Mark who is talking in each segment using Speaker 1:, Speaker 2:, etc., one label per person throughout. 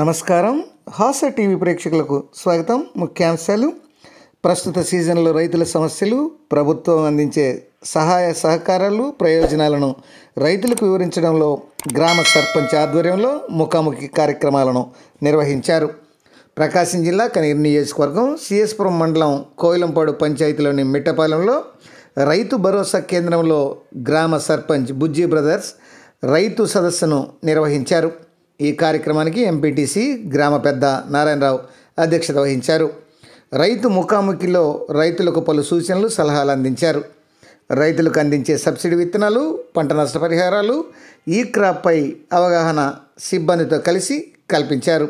Speaker 1: నమస్కారం హాస టీవీ ప్రేక్షకులకు స్వాగతం ముఖ్యాంశాలు ప్రస్తుత సీజన్లో రైతుల సమస్యలు ప్రభుత్వం అందించే సహాయ సహకారాలు ప్రయోజనాలను రైతులకు వివరించడంలో గ్రామ సర్పంచ్ ఆధ్వర్యంలో ముఖాముఖి కార్యక్రమాలను నిర్వహించారు ప్రకాశం జిల్లా కనీర్ నియోజకవర్గం సిఎస్పురం మండలం కోయిలంపాడు పంచాయతీలోని మిట్టపాలెంలో రైతు భరోసా కేంద్రంలో గ్రామ సర్పంచ్ బుజ్జి బ్రదర్స్ రైతు సదస్సును నిర్వహించారు ఈ కార్యక్రమానికి ఎంపీటీసీ గ్రామ పెద్ద నారాయణరావు అధ్యక్షత వహించారు రైతు ముఖాముఖిలో రైతులకు పలు సూచనలు సలహాలు అందించారు రైతులకు అందించే సబ్సిడీ విత్తనాలు పంట నష్టపరిహారాలు ఈ క్రాప్పై అవగాహన సిబ్బందితో కలిసి కల్పించారు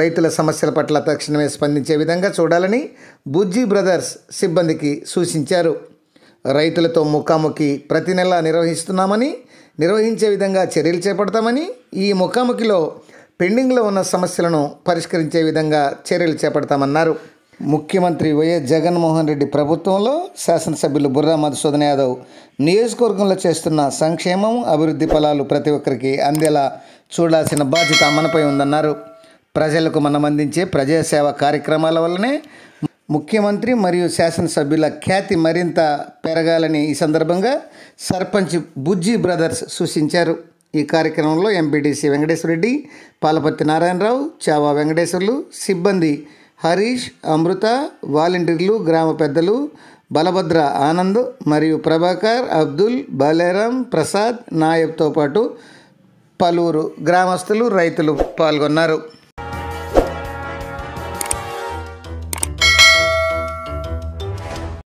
Speaker 1: రైతుల సమస్యల పట్ల తక్షణమే స్పందించే విధంగా చూడాలని బుజ్జీ బ్రదర్స్ సిబ్బందికి సూచించారు రైతులతో ముఖాముఖి ప్రతి నెలా నిర్వహిస్తున్నామని నిర్వహించే విధంగా చర్యలు చేపడతామని ఈ ముఖాముఖిలో పెండింగ్లో ఉన్న సమస్యలను పరిష్కరించే విధంగా చర్యలు చేపడతామన్నారు ముఖ్యమంత్రి వైఎస్ జగన్మోహన్ రెడ్డి ప్రభుత్వంలో శాసనసభ్యులు బుర్రా మధుసూదన్ యాదవ్ నియోజకవర్గంలో చేస్తున్న సంక్షేమం అభివృద్ధి ఫలాలు ప్రతి ఒక్కరికి అందేలా చూడాల్సిన బాధ్యత మనపై ఉందన్నారు ప్రజలకు మనం అందించే ప్రజాసేవ కార్యక్రమాల వల్లనే ముఖ్యమంత్రి మరియు శాసనసభ్యుల ఖ్యాతి మరింత పెరగాలని ఈ సందర్భంగా సర్పంచ్ బుజ్జి బ్రదర్స్ సూచించారు ఈ కార్యక్రమంలో ఎంపీడీసీ వెంకటేశ్వర రెడ్డి పాలపత్తి నారాయణరావు చావా వెంకటేశ్వర్లు సిబ్బంది హరీష్ అమృత వాలంటీర్లు గ్రామ పెద్దలు బలభద్ర ఆనంద్ మరియు ప్రభాకర్ అబ్దుల్ బలేరామ్ ప్రసాద్ నాయబ్తో పాటు పలువురు గ్రామస్తులు రైతులు పాల్గొన్నారు